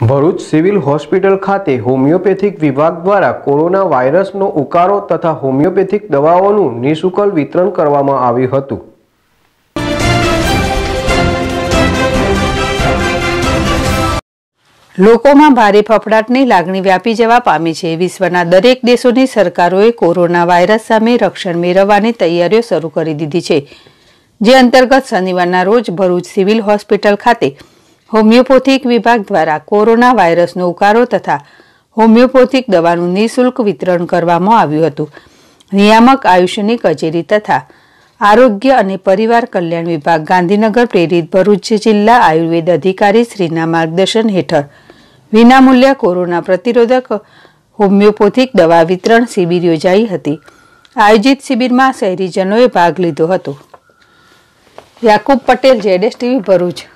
Bharuch civil hospital ખાતે homeopathic વિભાગ દ્વારા કોરોના વાયરસનો ઉકારો તથા હોમિયોપેથિક દવાઓનું નિઃશુલ્ક વિતરણ કરવામાં આવ્યું હતું લોકોમાં ભારે ફફડાટની લાગણી વ્યાપી જવા પામી છે વિશ્વના દરેક દેશોની સરકારોએ કોરોના વાયરસ સામે રક્ષણ મેળવવાની તૈયારીઓ શરૂ કરી દીધી છે જે અંતર્ગત શનિવારના રોજ ભરૂચ સિવિલ હોસ્પિટલ ખાતે હોમિયોપેથિક વિભાગ દ્વારા કોરોના વાયરસનો ઉકારો તથા હોમિયોપેથિક દવાનું નિઃશુલ્ક વિતરણ કરવામાં આવ્યું હતું નિયામક આયુષ્યની કચેરી તથા આરોગ્ય અને પરિવાર કલ્યાણ વિભાગ ગાંધીનગર પ્રેરિત ભરૂચ જિલ્લા આયુર્વેદ અધિકારી શ્રીના માર્ગદર્શન હેઠળ વિનામૂલ્ય કોરોના પ્રતિરોધક હોમિયોપેથિક દવા વિતરણ શિબિર યોજાઈ હતી આયોજિત શિબિરમાં શહેરીજનોએ ભાગ લીધો હતો યાકુબ પટેલ જેડેસ ટીવી ભરૂચ